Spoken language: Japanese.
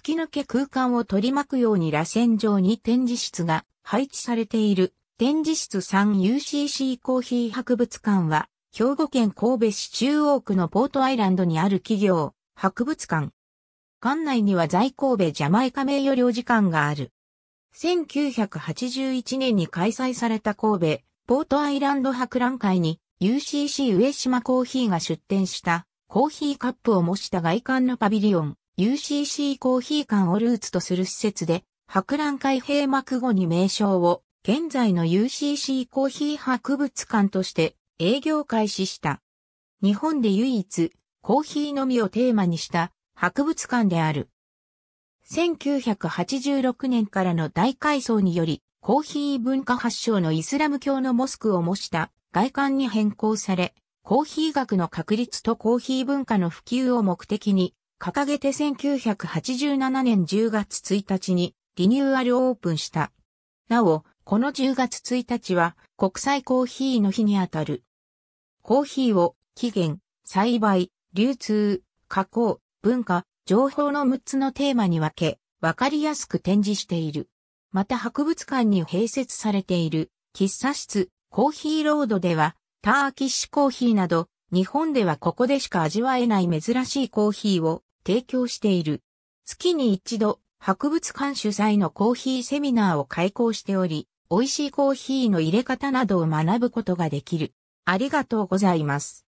吹き抜け空間を取り巻くように螺旋状に展示室が配置されている展示室 3UCC コーヒー博物館は兵庫県神戸市中央区のポートアイランドにある企業、博物館。館内には在神戸ジャマイカ名誉領事館がある。1981年に開催された神戸、ポートアイランド博覧会に UCC 上島コーヒーが出展したコーヒーカップを模した外観のパビリオン、UCC コーヒー館をルーツとする施設で、博覧会閉幕後に名称を、現在の UCC コーヒー博物館として営業開始した。日本で唯一、コーヒーのみをテーマにした博物館である。1986年からの大改装により、コーヒー文化発祥のイスラム教のモスクを模した外観に変更され、コーヒー学の確立とコーヒー文化の普及を目的に掲げて1987年10月1日にリニューアルオープンした。なお、この10月1日は国際コーヒーの日にあたる。コーヒーを起源、栽培、流通、加工、文化、情報の6つのテーマに分け、わかりやすく展示している。また博物館に併設されている喫茶室、コーヒーロードでは、ターキッシュコーヒーなど、日本ではここでしか味わえない珍しいコーヒーを提供している。月に一度、博物館主催のコーヒーセミナーを開講しており、美味しいコーヒーの入れ方などを学ぶことができる。ありがとうございます。